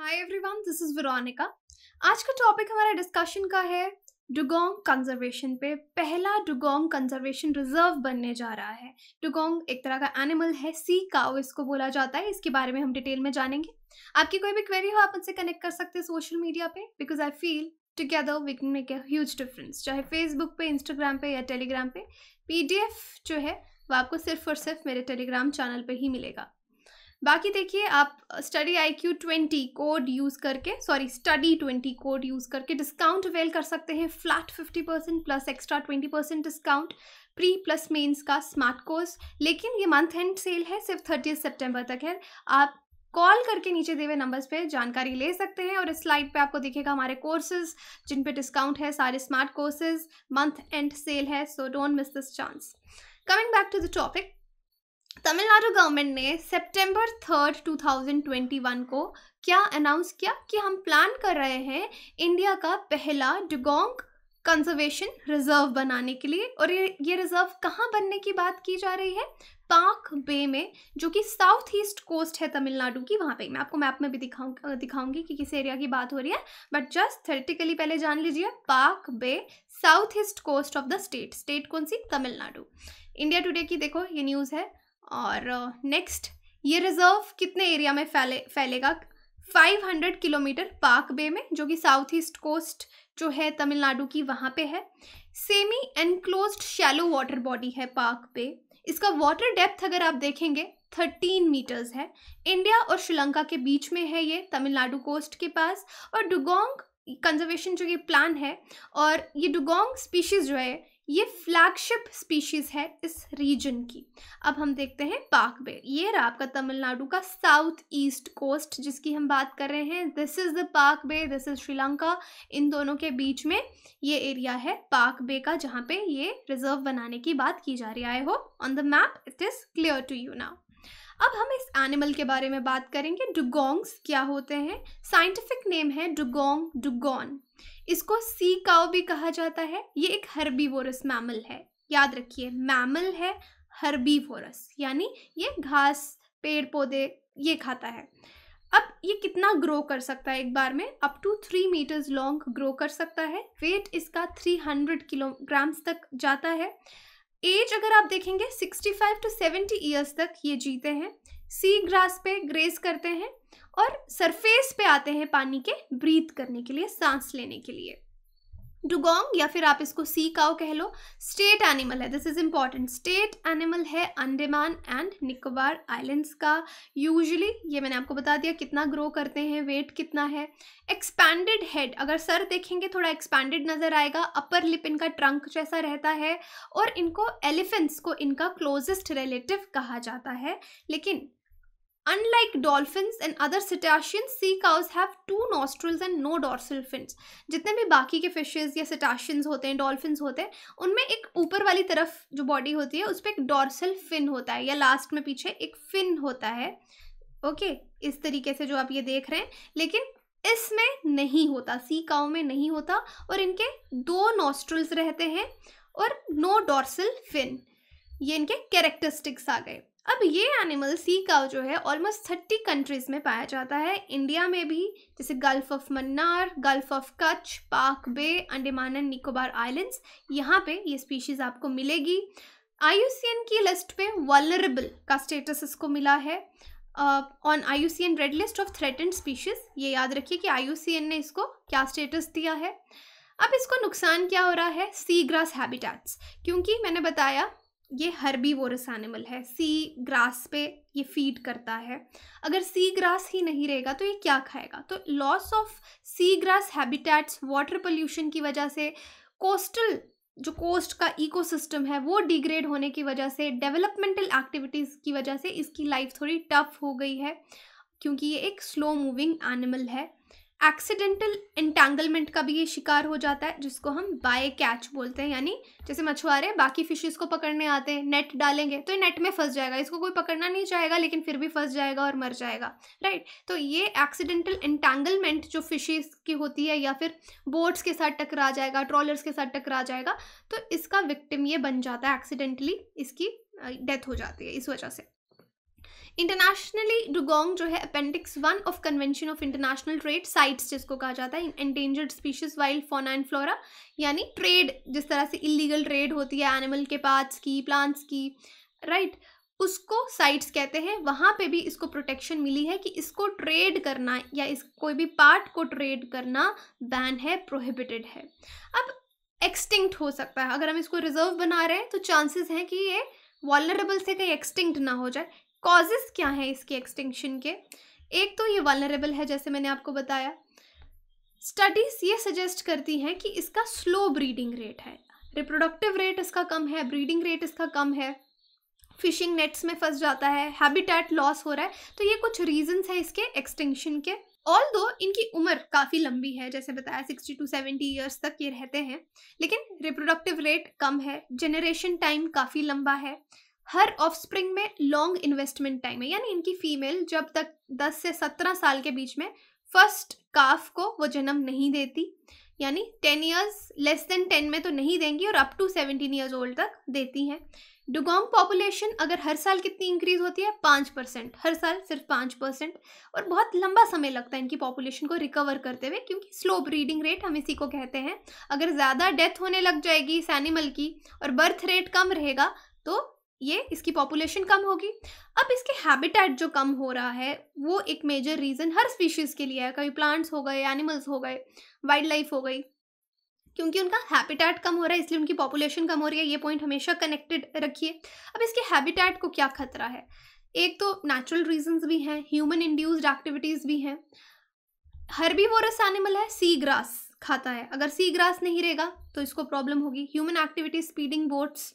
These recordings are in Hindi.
Hi everyone this is Veronica आज का टॉपिक हमारा डिस्कशन का है डुगोंग कंजर्वेशन पे पहला डुगोंग कंजर्वेशन रिजर्व बनने जा रहा है डुगोंग एक तरह का एनिमल है सी काओ इसको बोला जाता है इसके बारे में हम डिटेल में जानेंगे आपकी कोई भी क्वेरी हो आप उनसे कनेक्ट कर सकते हैं सोशल मीडिया पे because I feel together we can make a huge difference चाहे फेसबुक पे इंस्टाग्राम पे या टेलीग्राम पे पीडीएफ जो है वो आपको सिर्फ और सिर्फ मेरे टेलीग्राम चैनल पर ही मिलेगा बाकी देखिए आप study I Q twenty code use करके sorry study twenty code use करके डिस्काउंट अवेल कर सकते हैं flat fifty percent plus extra twenty percent discount pre plus mains का स्मार्ट कोर्स लेकिन ये मंथ एंड सेल है सिर्फ थर्टी सितंबर तक है आप कॉल करके नीचे दिए हुए नंबर्स पे जानकारी ले सकते हैं और इस स्लाइड पे आपको दिखेगा हमारे कोर्सेज जिन पे डिस्काउंट है सारे smart courses month end sale है so don't miss this chance coming back to the topic Tamil Nadu government ने सितंबर थर्ड 2021 को क्या अनाउंस किया कि हम प्लान कर रहे हैं इंडिया का पहला डुगोंग कंजर्वेशन रिजर्व बनाने के लिए और ये ये रिजर्व कहाँ बनने की बात की जा रही है पाक बे में जो कि साउथ ईस्ट कोस्ट है तमिलनाडु की वहाँ पे मैं आपको मैप में भी दिखाऊँ दिखाऊंगी कि किस एरिया की बात हो रही है बट जस्ट थर्टिकली पहले जान लीजिए Palk Bay south east coast of the state state कौन सी तमिलनाडु इंडिया टुडे की देखो ये न्यूज़ है और नेक्स्ट uh, ये रिजर्व कितने एरिया में फैले फैलेगा 500 किलोमीटर पाक बे में जो कि साउथ ईस्ट कोस्ट जो है तमिलनाडु की वहाँ पे है semi enclose shallow water body है पाक बे इसका वाटर डेप्थ अगर आप देखेंगे 13 मीटर्स है इंडिया और श्रीलंका के बीच में है ये तमिलनाडु कोस्ट के पास और डुगोंग कंजर्वेशन जो ये प्लान है और ये डुगोंग स्पीशीज़ जो है ये फ्लैगशिप स्पीशीज है इस रीजन की अब हम देखते हैं पाक बेल ये रहा आपका तमिलनाडु का साउथ ईस्ट कोस्ट जिसकी हम बात कर रहे हैं this is the Palk Bay this is Sri Lanka इन दोनों के बीच में ये एरिया है पाक बे का जहाँ पे ये रिजर्व बनाने की बात की जा रही है आई हो on the map it is clear to you now अब हम इस एनिमल के बारे में बात करेंगे डुगोंग्स क्या होते हैं साइंटिफिक नेम है डुगोंग डुगोन इसको सी काओ भी कहा जाता है ये एक हर्बी वोरस मैमल है याद रखिए मैमल है हर्बी वोरस यानी ये घास पेड़ पौधे ये खाता है अब ये कितना ग्रो कर सकता है एक बार में up to three metres long grow कर सकता है वेट इसका थ्री हंड्रेड किलोग्राम्स तक जाता है एज अगर आप देखेंगे 65 टू 70 ईयर्स तक ये जीते हैं सी ग्रास पे ग्रेस करते हैं और सरफेस पे आते हैं पानी के ब्रीथ करने के लिए सांस लेने के लिए डुगोंग या फिर आप इसको सी काओ कह लो स्टेट एनिमल है this is important state animal है अंडेमान एंड निकोबार आइलैंड्स का यूजुअली ये मैंने आपको बता दिया कितना ग्रो करते हैं वेट कितना है एक्सपैंडेड हेड अगर सर देखेंगे थोड़ा एक्सपैंडेड नज़र आएगा अपर लिप इनका ट्रंक जैसा रहता है और इनको एलिफेंट्स को इनका क्लोजेस्ट रिलेटिव कहा जाता है लेकिन unlike dolphin and other cetacean sea cows have two nostrils and no dorsal fin जितने भी बाकी के फिशेज या सिटाशियंस होते हैं डॉल्फिन होते हैं उनमें एक ऊपर वाली तरफ जो बॉडी होती है उस पर एक डॉर्सल फिन होता है या लास्ट में पीछे एक फिन होता है ओके okay, इस तरीके से जो आप ये देख रहे हैं लेकिन इसमें नहीं होता सी काउ में नहीं होता और इनके दो नॉस्ट्रल्स रहते हैं और नो डॉर्सल फिन ये इनके कैरेक्टरिस्टिक्स आ गए अब ये एनिमल सी काउ जो है ऑलमोस्ट थर्टी कंट्रीज़ में पाया जाता है इंडिया में भी जैसे gulf of Mannar gulf of Kutch Palk bay Andaman and Nicobar islands यहाँ पे ये स्पीशीज़ आपको मिलेगी आई की लिस्ट पे वॉलरेबल का स्टेटस इसको मिला है on I U C N red list of threatened species ये याद रखिए कि आई ने इसको क्या स्टेटस दिया है अब इसको नुकसान क्या हो रहा है सी ग्रास हैबिटेट्स क्योंकि मैंने बताया ये हरबी वोरस एनिमल है सी ग्रास पे ये फीड करता है अगर सी ग्रास ही नहीं रहेगा तो ये क्या खाएगा तो loss of sea grass habitats water pollution की वजह से कोस्टल जो कोस्ट का इकोसिस्टम है वो डिग्रेड होने की वजह से डेवलपमेंटल एक्टिविटीज़ की वजह से इसकी लाइफ थोड़ी टफ हो गई है क्योंकि ये एक स्लो मूविंग एनिमल है एक्सीडेंटल एंटेंगलमेंट का भी ये शिकार हो जाता है जिसको हम बाय कैच बोलते हैं यानी जैसे मछुआरे बाकी फिशेस को पकड़ने आते हैं नेट डालेंगे तो ये नेट में फंस जाएगा इसको कोई पकड़ना नहीं चाहेगा लेकिन फिर भी फंस जाएगा और मर जाएगा राइट तो ये एक्सीडेंटल एंटेंगलमेंट जो फिशेस की होती है या फिर बोट्स के साथ टकरा जाएगा ट्रॉलर्स के साथ टकरा जाएगा तो इसका विक्टिम ये बन जाता है एक्सीडेंटली इसकी डेथ हो जाती है इस वजह से इंटरनेशनली डुगोंग जो है appendix one of convention of international trade CITES जिसको कहा जाता है endangered species wild fauna and flora यानी ट्रेड जिस तरह से इलीगल ट्रेड होती है एनिमल के पार्ट्स की प्लांट्स की राइट right? उसको साइट्स कहते हैं वहाँ पे भी इसको प्रोटेक्शन मिली है कि इसको ट्रेड करना या इस कोई भी पार्ट को ट्रेड करना बैन है प्रोहिबिटेड है अब एक्सटिंक्ट हो सकता है अगर हम इसको रिजर्व बना रहे हैं तो चांसेस हैं कि ये वॉलरेबल से कहीं एक्सटिंक्ट ना हो जाए कॉजेस क्या हैं इसके एक्सटिंक्शन के एक तो ये वालरेबल है जैसे मैंने आपको बताया स्टडीज़ ये सजेस्ट करती हैं कि इसका स्लो ब्रीडिंग रेट है रिप्रोडक्टिव रेट इसका कम है ब्रीडिंग रेट इसका कम है फिशिंग नेट्स में फंस जाता है हैबिटेट लॉस हो रहा है तो ये कुछ रीजंस हैं इसके एक्सटिंक्शन के ऑल दो इनकी उम्र काफ़ी लंबी है जैसे बताया सिक्सटी टू सेवेंटी ईयर्स तक ये रहते हैं लेकिन रिप्रोडक्टिव रेट कम है जनरेशन टाइम काफ़ी लंबा है हर ऑफस्प्रिंग में लॉन्ग इन्वेस्टमेंट टाइम है यानी इनकी फीमेल जब तक 10 से 17 साल के बीच में फर्स्ट काफ को वो जन्म नहीं देती यानी ten years less than ten में तो नहीं देंगी और up to seventeen years old तक देती हैं डुगोंग पॉपुलेशन अगर हर साल कितनी इंक्रीज होती है पाँच परसेंट हर साल सिर्फ पाँच परसेंट और बहुत लंबा समय लगता है इनकी पॉपुलेशन को रिकवर करते हुए क्योंकि स्लो ब्रीडिंग रेट हम इसी को कहते हैं अगर ज़्यादा डेथ होने लग जाएगी इस एनिमल की और बर्थ रेट कम रहेगा तो ये इसकी पॉपुलेशन कम होगी अब इसके हैबिटेट जो कम हो रहा है वो एक मेजर रीज़न हर स्पीशीज़ के लिए है कभी प्लांट्स हो गए एनिमल्स हो गए वाइल्ड लाइफ हो गई क्योंकि उनका हैबिटेट कम हो रहा है इसलिए उनकी पॉपुलेशन कम हो रही है ये पॉइंट हमेशा कनेक्टेड रखिए अब इसके हैबिटेट को क्या खतरा है एक तो नेचुरल रीजंस भी हैं ह्यूमन इंड्यूस्ड एक्टिविटीज़ भी हैं हर भी हर्बीवोरस एनिमल है सी ग्रास खाता है अगर सी ग्रास नहीं रहेगा तो इसको प्रॉब्लम होगी ह्यूमन एक्टिविटीज स्पीडिंग बोट्स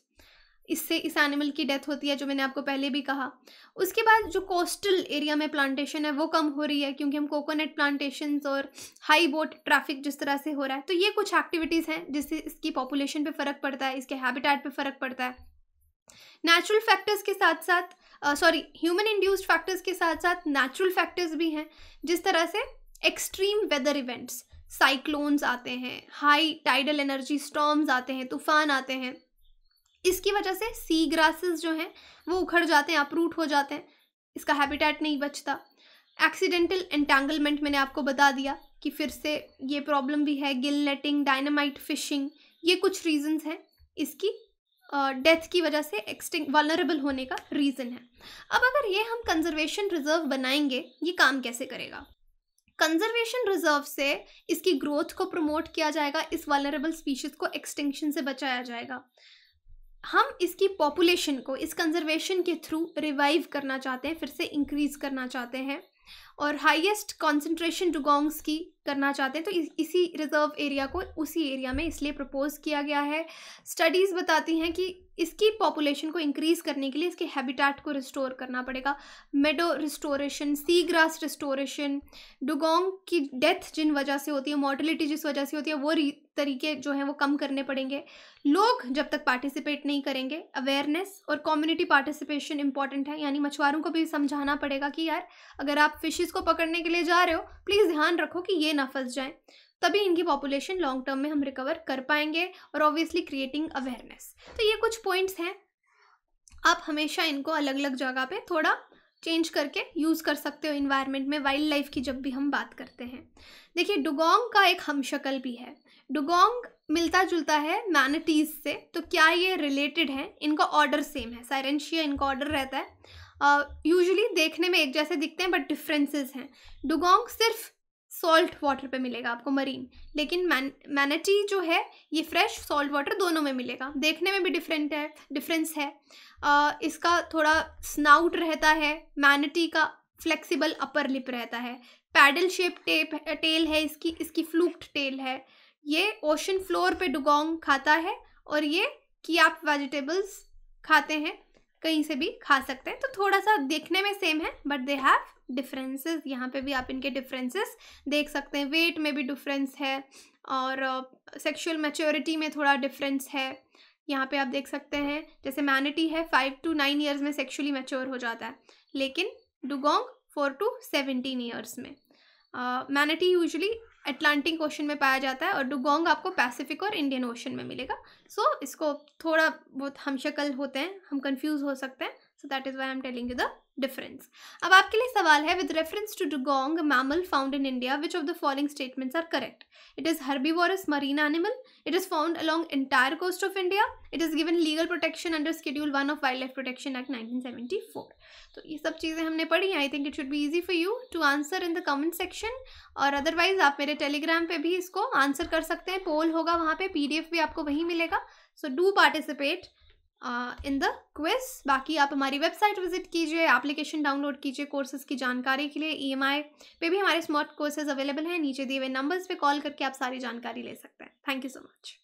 इससे इस एनिमल की डेथ होती है जो मैंने आपको पहले भी कहा उसके बाद जो कोस्टल एरिया में प्लांटेशन है वो कम हो रही है क्योंकि हम कोकोनट प्लांटेशन और हाई बोट ट्रैफिक जिस तरह से हो रहा है तो ये कुछ एक्टिविटीज़ हैं जिससे इसकी पॉपुलेशन पर फ़र्क पड़ता है इसके हैबिटेट पर फ़र्क पड़ता है नेचुरल फैक्टर्स के साथ साथ सॉरी ह्यूमन इंड्यूस्ड फैक्टर्स के साथ साथ नेचुरल फैक्टर्स भी हैं जिस तरह से एक्सट्रीम वेदर इवेंट्स साइक्लोन्स आते हैं हाई टाइडल एनर्जी स्टॉम्स आते हैं तूफान आते हैं इसकी वजह से सी ग्रासेस जो हैं वो उखड़ जाते हैं अपरूट हो जाते हैं इसका हैबिटेट नहीं बचता एक्सीडेंटल एंटेंगलमेंट मैंने आपको बता दिया कि फिर से ये प्रॉब्लम भी है गिल नेटिंग डायनामाइट फिशिंग ये कुछ रीजंस हैं इसकी डेथ की वजह से एक्सटिंग वनरेबल होने का रीज़न है अब अगर ये हम कंजर्वेशन रिजर्व बनाएंगे ये काम कैसे करेगा कंजर्वेशन रिजर्व से इसकी ग्रोथ को प्रमोट किया जाएगा इस वालरेबल स्पीशीज़ को एक्सटिंक्शन से बचाया जाएगा हम इसकी पॉपुलेशन को इस कंजर्वेशन के थ्रू रिवाइव करना चाहते हैं फिर से इंक्रीज़ करना चाहते हैं और हाईएस्ट कंसंट्रेशन डुगोंग्स की करना चाहते हैं तो इस, इसी रिजर्व एरिया को उसी एरिया में इसलिए प्रपोज किया गया है स्टडीज़ बताती हैं कि इसकी पॉपुलेशन को इंक्रीज़ करने के लिए इसके हैबिटेट को रिस्टोर करना पड़ेगा meadow restoration sea grass restoration dugong की डेथ जिन वजह से होती है मॉर्टलिटी जिस वजह से होती है वो तरीके जो हैं वो कम करने पड़ेंगे लोग जब तक पार्टिसिपेट नहीं करेंगे अवेयरनेस और कम्युनिटी पार्टिसिपेशन इंपॉर्टेंट है यानी मछुआरों को भी समझाना पड़ेगा कि यार अगर आप फिशेज़ को पकड़ने के लिए जा रहे हो प्लीज़ ध्यान रखो कि ये ना फंस जाएं तभी इनकी पॉपुलेशन लॉन्ग टर्म में हम रिकवर कर पाएंगे और ऑब्वियसली क्रिएटिंग अवेयरनेस तो ये कुछ पॉइंट्स हैं आप हमेशा इनको अलग अलग जगह पे थोड़ा चेंज करके यूज़ कर सकते हो इन्वायरमेंट में वाइल्ड लाइफ की जब भी हम बात करते हैं देखिए डुगोंग का एक हम भी है डुगोंग मिलता जुलता है मैनटीज से तो क्या ये रिलेटेड है इनका ऑर्डर सेम है साइरेंशिया इनका ऑर्डर रहता है यूजुअली uh, देखने में एक जैसे दिखते हैं बट डिफरेंसेस हैं डुगोंग सिर्फ सॉल्ट वाटर पे मिलेगा आपको मरीन लेकिन मैन मैनेटी जो है ये फ्रेश सॉल्ट वाटर दोनों में मिलेगा देखने में भी डिफरेंट है डिफरेंस है uh, इसका थोड़ा स्नाउट रहता है मैनेटी का फ्लेक्सिबल अपर लिप रहता है पैडल शेप टेप टेल है इसकी इसकी फ्लूक्ट टेल है ये ओशन फ्लोर पे डुगोंग खाता है और ये कि आप वेजिटेबल्स खाते हैं कहीं से भी खा सकते हैं तो थोड़ा सा देखने में सेम है बट दे हैव डिफरेंसेस यहाँ पे भी आप इनके डिफरेंसेस देख सकते हैं वेट में भी डिफरेंस है और सेक्सुअल uh, मेच्योरिटी में थोड़ा डिफरेंस है यहाँ पे आप देख सकते हैं जैसे मैनिटी है फाइव टू नाइन ईयर्स में सेक्शुअली मेच्योर हो जाता है लेकिन dugong four to seventeen years में manatee uh, usually Atlantic ocean में पाया जाता है और डुगोंग आपको पैसिफिक और इंडियन ओशन में मिलेगा सो so, इसको थोड़ा बहुत हमशक्ल होते हैं हम कंफ्यूज हो सकते हैं so that is why am telling you the difference अब आपके लिए सवाल है with reference to dugong mammal found in India which of the following statements are correct it is herbivorous marine animal it is found along entire coast of India it is given legal protection under schedule one of wildlife protection act nineteen seventy four तो ये सब चीज़ें हमने पढ़ी आई थिंक इट शुड भी easy for you to answer in the comment section और अदरवाइज आप मेरे टेलीग्राम पर भी इसको आंसर कर सकते हैं पोल होगा वहाँ पे एफ भी आपको वहीं मिलेगा so do participate in the quiz बाकी आप हमारी वेबसाइट विजिट कीजिए एप्लीकेशन डाउनलोड कीजिए कोर्सेज की जानकारी के लिए ईएमआई e पे भी हमारे स्मार्ट कोर्सेज अवेलेबल हैं नीचे दिए हुए नंबर्स पे कॉल करके आप सारी जानकारी ले सकते हैं थैंक यू सो मच